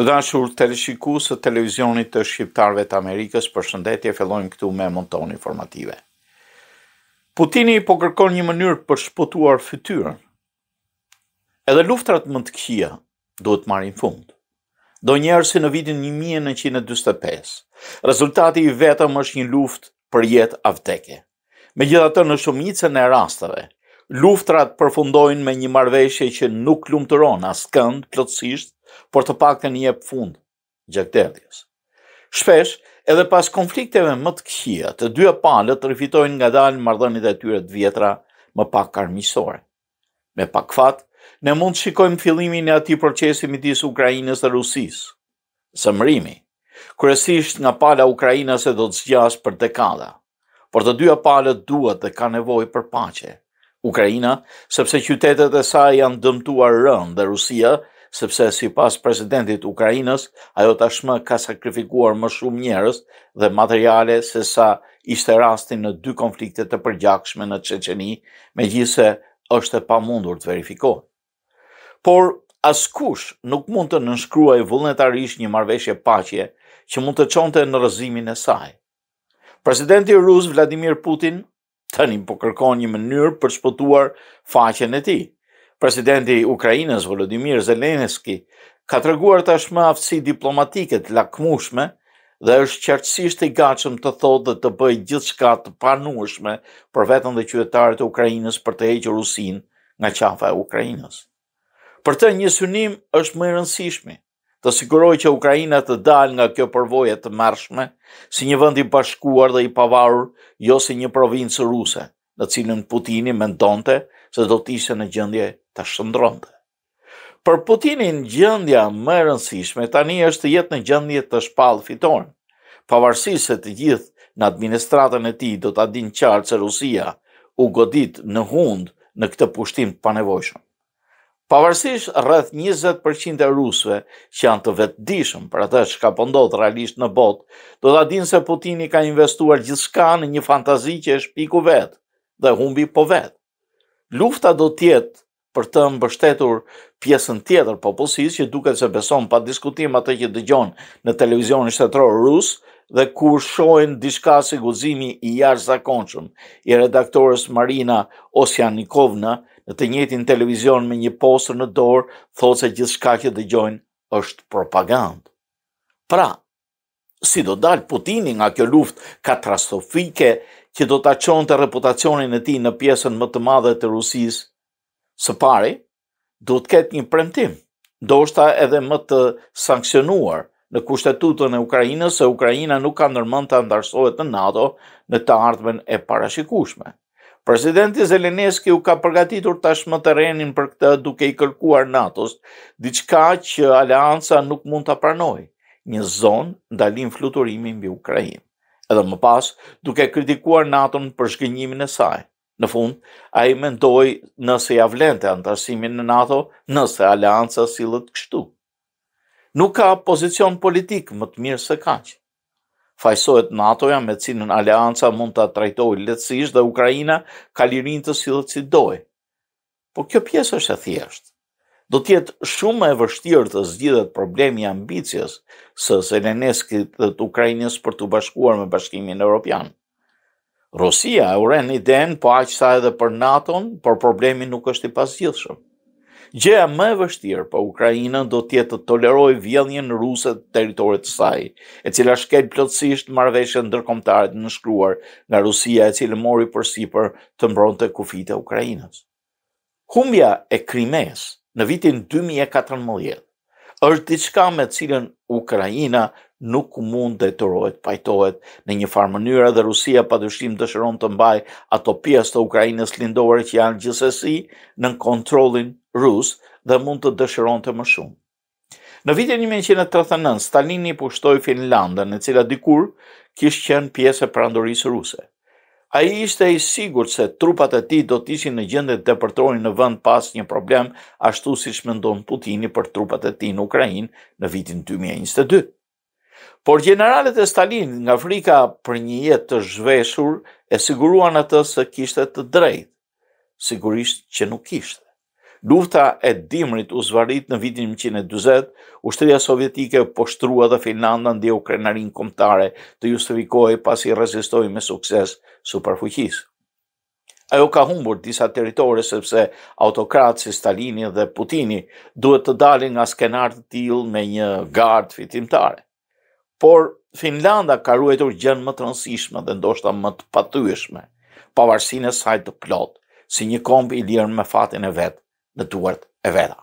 Të dashur të rishikus të televizionit të shqiptarve të Amerikës, për shëndetje, fillojmë këtu me monton informative. Putini po kërkon një mënyrë për shpotuar fytyrën. Edhe luftrat më të këshia duhet marrin fund. Do njerë si në vitin 1925, rezultati i vetëm është një luft për jetë avteke. Me gjitha të në shumicën e rastave, luftrat përfundojnë me një marveshje që nuk ronë, asë kënd, plotësisht, por të pak të njep fund gjakderdjes. Shpesh, edhe pas konflikteve më të këshia, të dyja palët të rifitojnë nga dalë në mardhënit e tyre të vjetra më pak karmisore. Me pak fat, ne mund të shikojmë fillimin e ati procesi më disë Ukrajinës dhe Rusisë. Sëmrimi, kërësisht nga pala Ukrajinës e do të zgjash për dekada, por të dyja palët duhet dhe ka nevoj për pache. Ukrajina, sepse qytetet e saj janë dëmtuar rënd dhe Rusia, sepse si pas presidentit Ukrajinës, ajo tashmë ka sakrifikuar më shumë njerës dhe materiale se sa ishte rastin në dy konfliktet të përgjakshme në Qeqeni, me gjithse është e pa mundur të verifikohet. Por, askush nuk mund të nënshkruaj vullnetarish një marveshje pachje që mund të qonte në rëzimin e saj. Presidenti Rus Vladimir Putin tani po kërkon një mënyrë për shpëtuar faqen e tij. Presidenti Ukrajinës Volodymyr Zelenski ka të reguar tashmë aftësi diplomatiket lakmushme dhe është qartësisht i gatshëm të thotë dhe të bëjë gjithë shka të panushme për vetën dhe qytetarët e Ukrajinës për të heqë Rusin nga qafa e Ukrajinës. Për të një synim është më rëndësishmi të siguroj që Ukrajina të dalë nga kjo përvoje të mërshme si një vënd i bashkuar dhe i pavarur, jo si një provincë ruse në cilën Putini mendonte se do të ishte në gjendje ta shndronte. Për Putinin gjendja më e rëndësishme tani është të jetë në gjendje të shpallë fitoren, pavarësisht se të gjithë në administratën e tij do ta dinë qartë se Rusia u godit në hund në këtë pushtim të panevojshëm. Pavarësisht rreth 20% e rusëve që janë të vetëdijshëm për atë që ka po ndodhur realisht në botë, do ta dinë se Putini ka investuar gjithçka në një fantazi që është piku vet, dhe humbi po vetë. Lufta do tjetë për të mbështetur pjesën tjetër popullsisë që duket se beson pa diskutim atë që dëgjon në televizionin shtetror rus dhe ku shohin diçka si guximi i jashtëzakonshëm i redaktores Marina Osianikovna në të njëjtin televizion me një poster në dorë thotë se gjithçka që dëgjojnë është propagandë. Pra, si do dal Putini nga kjo luftë katastrofike që do ta çonte reputacionin e tij në pjesën më të madhe të Rusisë së pari, do të ketë një premtim, ndoshta edhe më të sankcionuar në kushtetutën e Ukrajinës, se Ukrajina nuk ka ndërmend të ndarsohet në NATO në të ardhmen e parashikueshme. Presidenti Zelenski u ka përgatitur tashmë terrenin për këtë duke i kërkuar NATO-s diçka që alianca nuk mund ta pranojë, një zonë ndalim fluturimi mbi Ukrainë edhe më pas duke kritikuar NATO-n për zhgënjimin e saj. Në fund, ai mendoi nëse ia vlente antarësimin në NATO, nëse aleanca sillet kështu. Nuk ka pozicion politik më të mirë se kaq. Fajsohet NATO-ja me cilën aleanca mund ta trajtojë lehtësisht dhe Ukraina ka lirinë të sillet si doje. Po kjo pjesë është e thjeshtë do tjetë shumë e vështirë të zgjidhet problemi ambicjes së seleneskit dhe të Ukrainës për të bashkuar me bashkimin e Europian. Rusia e uren i den, po aqë sa edhe për nato por problemi nuk është i pasgjithshëm. Gjeja më e vështirë për Ukrajinën do tjetë të toleroj vjedhjen ruse të teritorit të saj, e cila shkel plotësisht marveshën ndërkomtarit në shkruar nga Rusia e cilë mori për si për të mbron të kufit e Ukrajinës. Humbja e krimesë në vitin 2014. Është diçka me të cilën Ukraina nuk mund të turohet, pajtohet në një farë mënyrë dhe Rusia padyshim dëshiron të mbaj ato pjesë të Ukrainës lindore që janë gjithsesi në kontrollin rus dhe mund të dëshironte më shumë. Në vitin 1939 Stalini pushtoi Finlandën, e cila dikur kishte qenë pjesë e prandorisë ruse. A i ishte i sigur se trupat e ti do t'ishin në gjendje të përtoni në vënd pas një problem, ashtu si shmendon Putini për trupat e ti në Ukrajin në vitin 2022. Por generalet e Stalin nga frika për një jetë të zhveshur e siguruan atë se kishte të drejtë, sigurisht që nuk kishte. Lufta e dimrit u zvarrit në vitin 1920, ushtria sovjetike po shtrua dhe Finlanda ndje ukrenarin komtare të justifikohi pas i rezistoj me sukses superfuqis. Ajo ka humbur disa teritore sepse autokratë si Stalini dhe Putini duhet të dalin nga skenar të tjil me një gardë fitimtare. Por Finlanda ka ruetur gjën më të rënsishme dhe ndoshta më të patuishme, e sajtë të plotë, si një kombi i lirën me fatin e vetë, në duart e veta.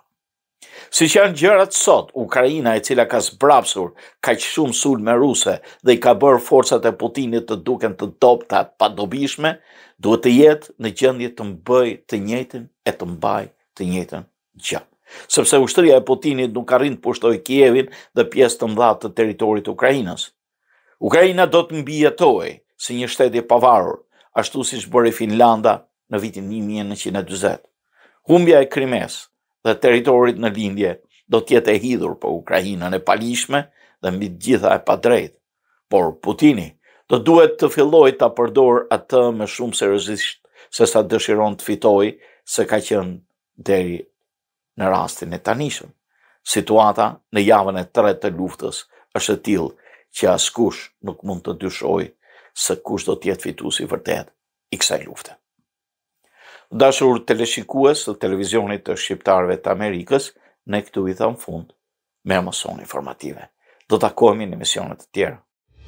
Si që janë gjërat sot, Ukrajina e cila ka zbrapsur, ka që shumë sul me ruse dhe i ka bërë forcat e Putinit të duken të dopta pa dobishme, duhet të jetë në gjëndje të mbëj të njëtën e të mbaj të njëtën gjë. Sëpse ushtëria e Putinit nuk rin të pushtoj Kievin dhe pjesë të mdhatë të teritorit Ukrajinës. Ukrajina do të mbijetoj si një shtetje pavarur, ashtu si që bëri Finlanda në vitin 1920 humbja e krimes dhe teritorit në lindje do tjetë e hidhur për Ukrajinën e palishme dhe mbi gjitha e padrejt, por Putini do duhet të filloj të përdor atë me shumë se rëzisht se sa dëshiron të fitoj se ka qenë deri në rastin e tanishëm. Situata në javën e tre të luftës është e tilë që askush nuk mund të dyshoj se kush do tjetë fitu si vërtet i kësaj luftën. Dashur teleshikues të televizionit të shqiptarve të Amerikës, ne këtu i thamë fund me emosoni informative. Do të akomi në emisionet të tjera.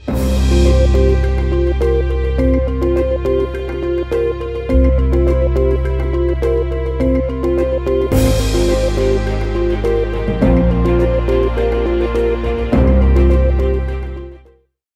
Thank you.